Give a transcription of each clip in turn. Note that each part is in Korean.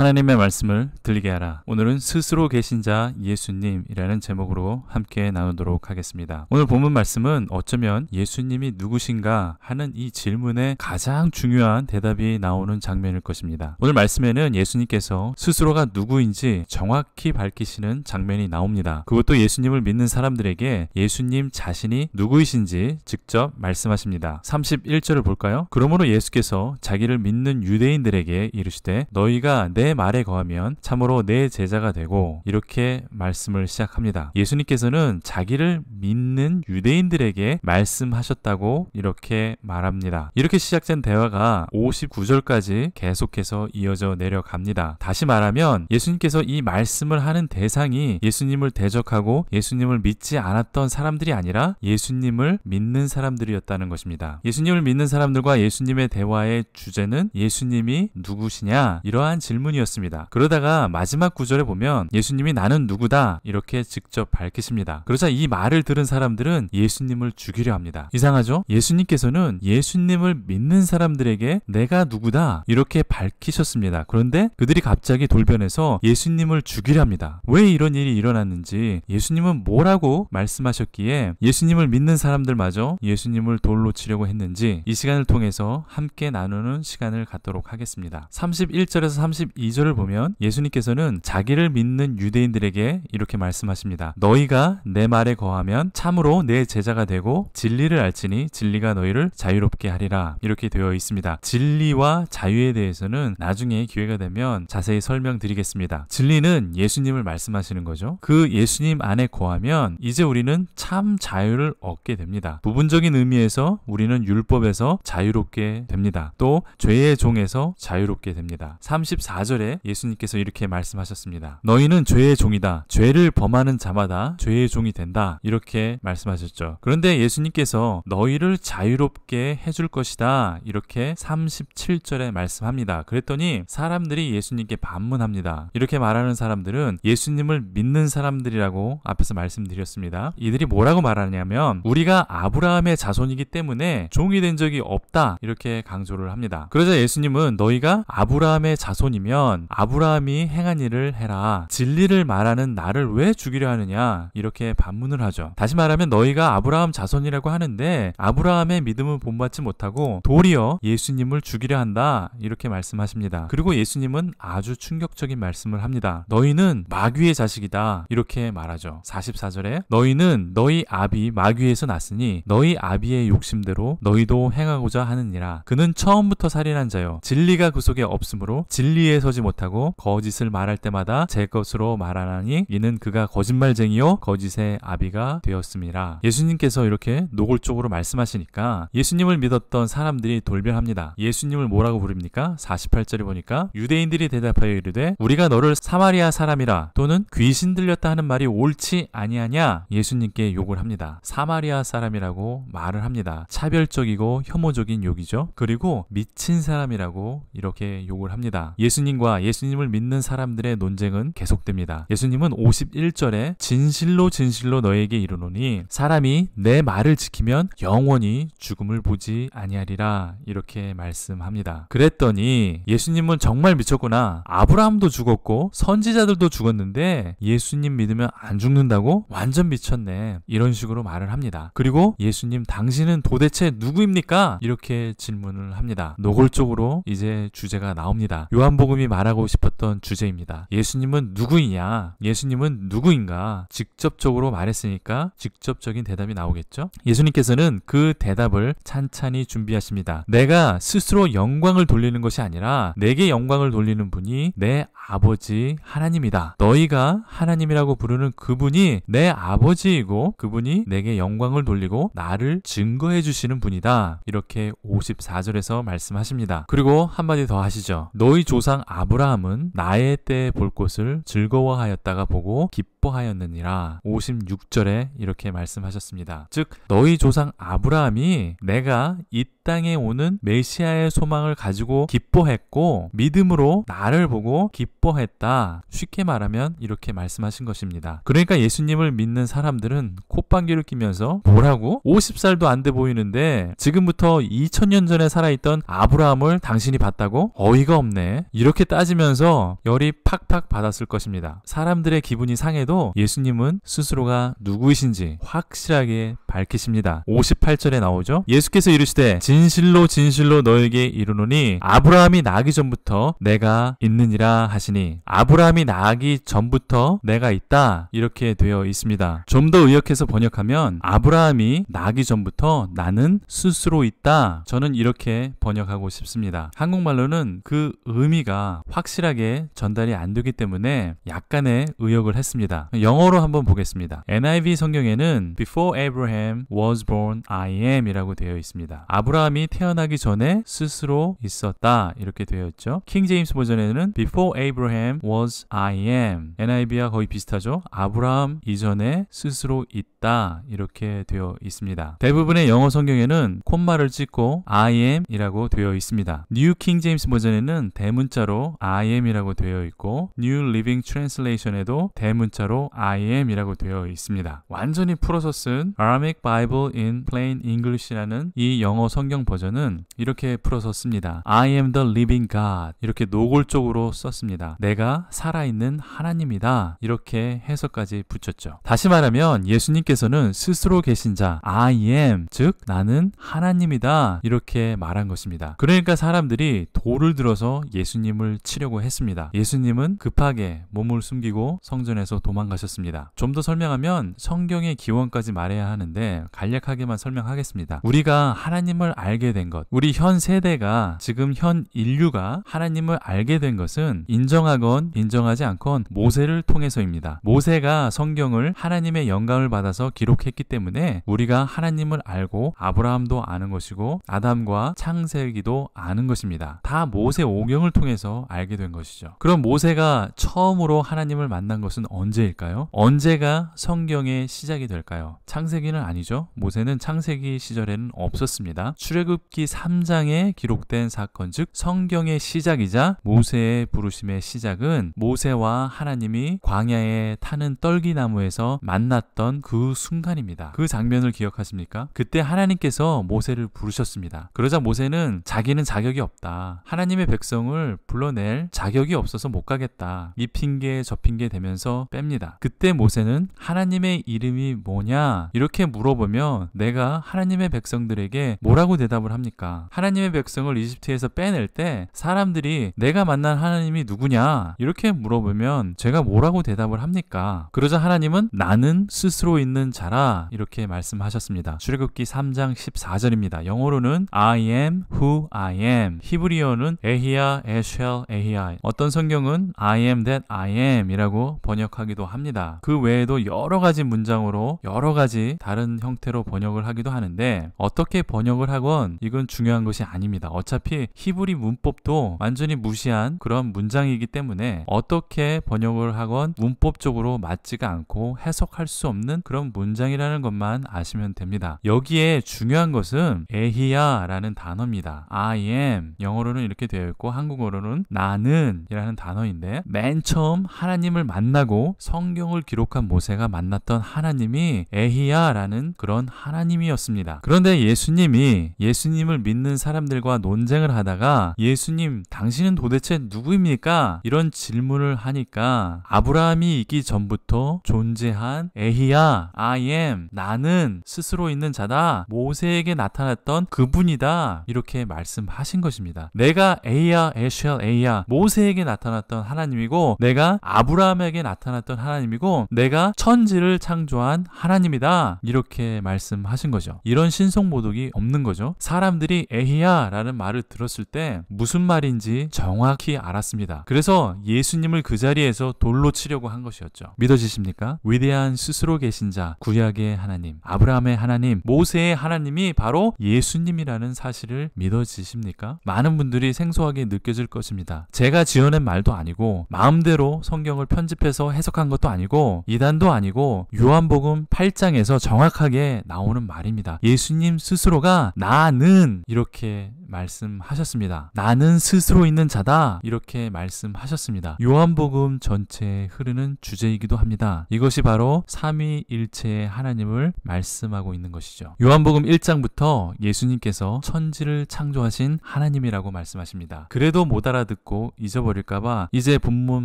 하나님의 말씀을 들리게 하라. 오늘은 스스로 계신 자 예수님이라는 제목으로 함께 나누도록 하겠습니다. 오늘 본문 말씀은 어쩌면 예수님이 누구신가 하는 이 질문에 가장 중요한 대답이 나오는 장면일 것입니다. 오늘 말씀에는 예수님께서 스스로가 누구인지 정확히 밝히시는 장면이 나옵니다. 그것도 예수님을 믿는 사람들에게 예수님 자신이 누구이신지 직접 말씀하십니다. 31절을 볼까요? 그러므로 예수께서 자기를 믿는 유대인들에게 이르시되 너희가 내 말에 거하면 참으로 내 제자가 되고 이렇게 말씀을 시작합니다. 예수님께서는 자기를 믿는 유대인들에게 말씀하셨다고 이렇게 말합니다. 이렇게 시작된 대화가 59절까지 계속해서 이어져 내려갑니다. 다시 말하면 예수님께서 이 말씀을 하는 대상이 예수님을 대적하고 예수님을 믿지 않았던 사람들이 아니라 예수님을 믿는 사람들이었다는 것입니다. 예수님을 믿는 사람들과 예수님의 대화의 주제는 예수님이 누구시냐 이러한 질문이 내용이었습니다. 그러다가 마지막 구절에 보면 예수님이 나는 누구다 이렇게 직접 밝히십니다. 그러자 이 말을 들은 사람들은 예수님을 죽이려 합니다. 이상하죠? 예수님께서는 예수님을 믿는 사람들에게 내가 누구다 이렇게 밝히셨습니다. 그런데 그들이 갑자기 돌변해서 예수님을 죽이려 합니다. 왜 이런 일이 일어났는지 예수님은 뭐라고 말씀하셨기에 예수님을 믿는 사람들마저 예수님을 돌로 치려고 했는지 이 시간을 통해서 함께 나누는 시간을 갖도록 하겠습니다. 31절에서 32 2절을 보면 예수님께서는 자기를 믿는 유대인들에게 이렇게 말씀하십니다. 너희가 내 말에 거하면 참으로 내 제자가 되고 진리를 알지니 진리가 너희를 자유롭게 하리라. 이렇게 되어 있습니다. 진리와 자유에 대해서는 나중에 기회가 되면 자세히 설명드리겠습니다. 진리는 예수님을 말씀하시는 거죠. 그 예수님 안에 거하면 이제 우리는 참 자유를 얻게 됩니다. 부분적인 의미에서 우리는 율법에서 자유롭게 됩니다. 또 죄의 종에서 자유롭게 됩니다. 3 4절 3절에 예수님께서 이렇게 말씀하셨습니다. 너희는 죄의 종이다. 죄를 범하는 자마다 죄의 종이 된다. 이렇게 말씀하셨죠. 그런데 예수님께서 너희를 자유롭게 해줄 것이다. 이렇게 37절에 말씀합니다. 그랬더니 사람들이 예수님께 반문합니다. 이렇게 말하는 사람들은 예수님을 믿는 사람들이라고 앞에서 말씀드렸습니다. 이들이 뭐라고 말하냐면 우리가 아브라함의 자손이기 때문에 종이 된 적이 없다. 이렇게 강조를 합니다. 그러자 예수님은 너희가 아브라함의 자손이면 보면 아브라함이 행한 일을 해라. 진리를 말하는 나를 왜 죽이려 하느냐? 이렇게 반문을 하죠. 다시 말하면 너희가 아브라함 자손이라고 하는데 아브라함의 믿음을 본받지 못하고 도리어 예수님을 죽이려 한다. 이렇게 말씀하십니다. 그리고 예수님은 아주 충격적인 말씀을 합니다. 너희는 마귀의 자식이다. 이렇게 말하죠. 44절에 너희는 너희 아비 마귀에서 났으니 너희 아비의 욕심대로 너희도 행하고자 하느니라. 그는 처음부터 살인한 자요. 진리가 그 속에 없으므로 진리에서 서지 못하고 거짓을 말할 때마다 제 것으로 말하나니 이는 그가 거짓말쟁이요 거짓의 아비가 되었습니다. 예수님께서 이렇게 노골적으로 말씀하시니까 예수님을 믿었던 사람들이 돌변합니다. 예수님을 뭐라고 부릅니까? 48절에 보니까 유대인들이 대답하여 이르되 우리가 너를 사마리아 사람이라 또는 귀신 들렸다 하는 말이 옳지 아니하냐 예수님께 욕을 합니다. 사마리아 사람이라고 말을 합니다. 차별적이고 혐오적인 욕이죠. 그리고 미친 사람이라고 이렇게 욕을 합니다. 예수님 예수님과 예수님을 믿는 사람들의 논쟁은 계속됩니다. 예수님은 51절에 진실로 진실로 너에게 이르노니 사람이 내 말을 지키면 영원히 죽음을 보지 아니하리라 이렇게 말씀합니다. 그랬더니 예수님은 정말 미쳤구나. 아브라함도 죽었고 선지자들도 죽었는데 예수님 믿으면 안 죽는다고 완전 미쳤네. 이런 식으로 말을 합니다. 그리고 예수님 당신은 도대체 누구입니까? 이렇게 질문을 합니다. 노골적으로 이제 주제가 나옵니다. 요한복음이 말하고 싶었던 주제입니다. 예수님은 누구이냐? 예수님은 누구인가? 직접적으로 말했으니까 직접적인 대답이 나오겠죠? 예수님께서는 그 대답을 찬찬히 준비하십니다. 내가 스스로 영광을 돌리는 것이 아니라 내게 영광을 돌리는 분이 내 아버지 하나님이다. 너희가 하나님이라고 부르는 그분이 내 아버지이고 그분이 내게 영광을 돌리고 나를 증거해 주시는 분이다. 이렇게 54절에서 말씀하십니다. 그리고 한마디 더 하시죠. 너희 조상 아 아브라함은 나의 때 볼 곳을 즐거워하였다가 보고 기뻐 기뻐하였느니라 56절에 이렇게 말씀하셨습니다. 즉 너희 조상 아브라함이 내가 이 땅에 오는 메시아의 소망을 가지고 기뻐했고 믿음으로 나를 보고 기뻐했다. 쉽게 말하면 이렇게 말씀하신 것입니다. 그러니까 예수님을 믿는 사람들은 콧방귀를 끼면서 뭐라고? 50살도 안 돼 보이는데 지금부터 2000년 전에 살아있던 아브라함을 당신이 봤다고? 어이가 없네. 이렇게 따지면서 열이 팍팍 받았을 것입니다. 사람들의 기분이 상해도 때도 예수님은 스스로가 누구이신지 확실하게 밝히십니다. 58절에 나오죠. 예수께서 이르시되 진실로 진실로 너에게 이르노니 아브라함이 나기 전부터 내가 있느니라 하시니 아브라함이 나기 전부터 내가 있다 이렇게 되어 있습니다. 좀 더 의역해서 번역하면 아브라함이 나기 전부터 나는 스스로 있다 저는 이렇게 번역하고 싶습니다. 한국말로는 그 의미가 확실하게 전달이 안 되기 때문에 약간의 의역을 했습니다. 영어로 한번 보겠습니다. NIV 성경에는 before Abraham am, was born, I am 이라고 되어 있습니다. 아브라함이 태어나기 전에 스스로 있었다 이렇게 되어 있죠. 킹 제임스 버전에는 before Abraham was I am. NIV와 거의 비슷하죠. 아브라함 이전에 스스로 있다 이렇게 되어 있습니다. 대부분의 영어 성경에는 콤마를 찍고 I am 이라고 되어 있습니다. 뉴 킹 제임스 버전에는 대문자로 I am 이라고 되어 있고 New Living Translation에도 대문자로 I am 이라고 되어 있습니다. 완전히 풀어서 쓴 아람의 Islamic Bible in Plain English라는 이 영어 성경 버전은 이렇게 풀어서 씁니다. I am the living God. 이렇게 노골적으로 썼습니다. 내가 살아있는 하나님이다. 이렇게 해석까지 붙였죠. 다시 말하면 예수님께서는 스스로 계신 자, I am, 즉 나는 하나님이다. 이렇게 말한 것입니다. 그러니까 사람들이 돌을 들어서 예수님을 치려고 했습니다. 예수님은 급하게 몸을 숨기고 성전에서 도망가셨습니다. 좀 더 설명하면 성경의 기원까지 말해야 하는데 있는데 네, 간략하게만 설명하겠습니다. 우리가 하나님을 알게 된 것, 우리 현 세대가 지금 현 인류가 하나님을 알게 된 것은 인정하건 인정하지 않건 모세를 통해서입니다. 모세가 성경을 하나님의 영감을 받아서 기록했기 때문에 우리가 하나님을 알고 아브라함도 아는 것이고 아담과 창세기도 아는 것입니다. 다 모세 오경을 통해서 알게 된 것이죠. 그럼 모세가 처음으로 하나님을 만난 것은 언제일까요? 언제가 성경의 시작이 될까요? 창세기는 아니죠. 모세는 창세기 시절에는 없었습니다. 출애굽기 3장에 기록된 사건 즉 성경의 시작이자 모세의 부르심의 시작은 모세와 하나님이 광야에 타는 떨기나무에서 만났던 그 순간입니다. 그 장면을 기억하십니까? 그때 하나님께서 모세를 부르셨습니다. 그러자 모세는 자기는 자격이 없다. 하나님의 백성을 불러낼 자격이 없어서 못 가겠다. 이 핑계 저 핑계 되면서 뺍니다. 그때 모세는 하나님의 이름이 뭐냐 이렇게 물 물어보면 내가 하나님의 백성들에게 뭐라고 대답을 합니까? 하나님의 백성을 이집트에서 빼낼 때 사람들이 내가 만난 하나님이 누구냐? 이렇게 물어보면 제가 뭐라고 대답을 합니까? 그러자 하나님은 나는 스스로 있는 자라 이렇게 말씀하셨습니다. 출애굽기 3장 14절입니다. 영어로는 I am who I am. 히브리어는 에히야 에쉘 에히야. 어떤 성경은 I am that I am 이라고 번역하기도 합니다. 그 외에도 여러 가지 문장으로 여러 가지 다른 이런 형태로 번역을 하기도 하는데 어떻게 번역을 하건 이건 중요한 것이 아닙니다. 어차피 히브리 문법도 완전히 무시한 그런 문장이기 때문에 어떻게 번역을 하건 문법적으로 맞지가 않고 해석할 수 없는 그런 문장이라는 것만 아시면 됩니다. 여기에 중요한 것은 에히야 라는 단어입니다. I am 영어로는 이렇게 되어 있고 한국어로는 나는 이라는 단어인데 맨 처음 하나님을 만나고 성경을 기록한 모세가 만났던 하나님이 에히야 라는 계는 그런 하나님이었습니다. 그런데 예수님이 예수님을 믿는 사람들과 논쟁을 하다가 예수님 당신은 도대체 누구입니까? 이런 질문을 하니까 아브라함이 있기 전부터 존재한 에히야, I am, 나는 스스로 있는 자다, 모세에게 나타났던 그분이다 이렇게 말씀하신 것입니다. 내가 에이야, 에쉘, 에이야 모세에게 나타났던 하나님이고 내가 아브라함에게 나타났던 하나님이고 내가 천지를 창조한 하나님이다 이렇게 이렇게 말씀하신 거죠. 이런 신성모독이 없는 거죠. 사람들이 에히야 라는 말을 들었을 때 무슨 말인지 정확히 알았습니다. 그래서 예수님을 그 자리에서 돌로 치려고 한 것이었죠. 믿어지십니까? 위대한 스스로 계신 자, 구약의 하나님, 아브라함의 하나님, 모세의 하나님이 바로 예수님이라는 사실을 믿어지십니까? 많은 분들이 생소하게 느껴질 것입니다. 제가 지어낸 말도 아니고 마음대로 성경을 편집해서 해석한 것도 아니고 이단도 아니고 요한복음 8장에서 정확 명확하게 나오는 말입니다. 예수님 스스로가 나는 이렇게 말씀하셨습니다. 나는 스스로 있는 자다. 이렇게 말씀하셨습니다. 요한복음 전체에 흐르는 주제이기도 합니다. 이것이 바로 삼위일체의 하나님을 말씀하고 있는 것이죠. 요한복음 1장부터 예수님께서 천지를 창조하신 하나님이라고 말씀하십니다. 그래도 못 알아듣고 잊어버릴까봐 이제 본문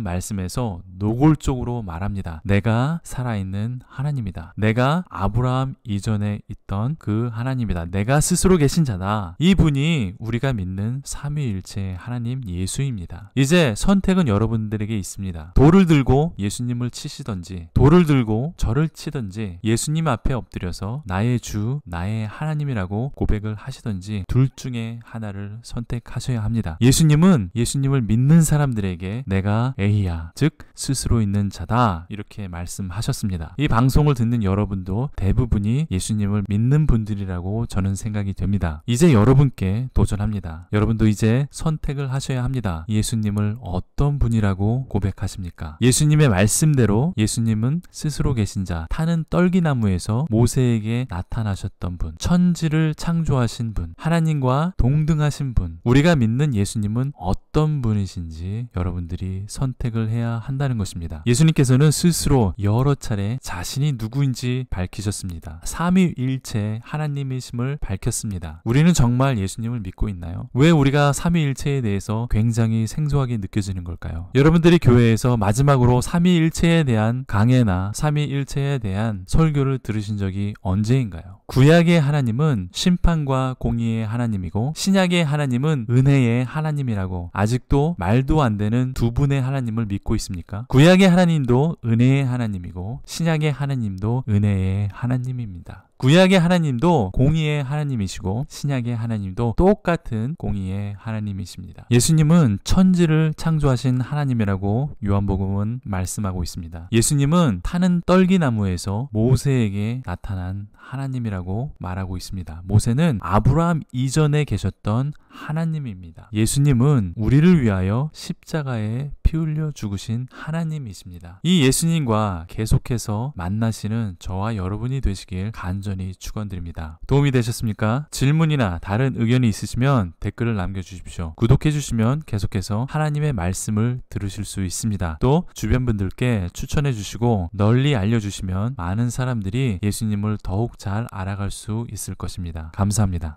말씀에서 노골적으로 말합니다. 내가 살아있는 하나님이다. 내가 아브라함 이전에 있던 그 하나님이다. 내가 스스로 계신 자다. 이분이 우리가 믿는 삼위일체 하나님 예수입니다. 이제 선택은 여러분들에게 있습니다. 돌을 들고 예수님을 치시던지 돌을 들고 저를 치던지 예수님 앞에 엎드려서 나의 주, 나의 하나님이라고 고백을 하시던지 둘 중에 하나를 선택하셔야 합니다. 예수님은 예수님을 믿는 사람들에게 내가 에이야, 즉 스스로 있는 자다 이렇게 말씀하셨습니다. 이 방송을 듣는 여러분도 대부분이 예수님을 믿는 분들이라고 저는 생각이 됩니다. 이제 여러분께 도 도전합니다. 여러분도 이제 선택을 하셔야 합니다. 예수님을 어떤 분이라고 고백하십니까? 예수님의 말씀대로 예수님은 스스로 계신 자, 타는 떨기나무에서 모세에게 나타나셨던 분, 천지를 창조하신 분, 하나님과 동등하신 분, 우리가 믿는 예수님은 어떤 분이신지 여러분들이 선택을 해야 한다는 것입니다. 예수님께서는 스스로 여러 차례 자신이 누구인지 밝히셨습니다. 삼위일체 하나님이심을 밝혔습니다. 우리는 정말 예수님을 믿고 믿고 있나요? 왜 우리가 삼위일체에 대해서 굉장히 생소하게 느껴지는 걸까요? 여러분들이 교회에서 마지막으로 삼위일체에 대한 강해나 삼위일체에 대한 설교를 들으신 적이 언제인가요? 구약의 하나님은 심판과 공의의 하나님이고 신약의 하나님은 은혜의 하나님이라고 아직도 말도 안 되는 두 분의 하나님을 믿고 있습니까? 구약의 하나님도 은혜의 하나님이고 신약의 하나님도 은혜의 하나님입니다. 구약의 하나님도 공의의 하나님이시고 신약의 하나님도 똑같은 공의의 하나님이십니다. 예수님은 천지를 창조하신 하나님이라고 요한복음은 말씀하고 있습니다. 예수님은 타는 떨기나무에서 모세에게 나타난 하나님이라고 말하고 있습니다. 모세는 아브라함 이전에 계셨던 하나님입니다. 예수님은 우리를 위하여 십자가에 피 흘려 죽으신 하나님이십니다. 이 예수님과 계속해서 만나시는 저와 여러분이 되시길 간절히 축원드립니다. 도움이 되셨습니까? 질문이나 다른 의견이 있으시면 댓글을 남겨주십시오. 구독해 주시면 계속해서 하나님의 말씀을 들으실 수 있습니다. 또 주변 분들께 추천해 주시고 널리 알려주시면 많은 사람들이 예수님을 더욱 잘 알아갈 수 있을 것입니다. 감사합니다.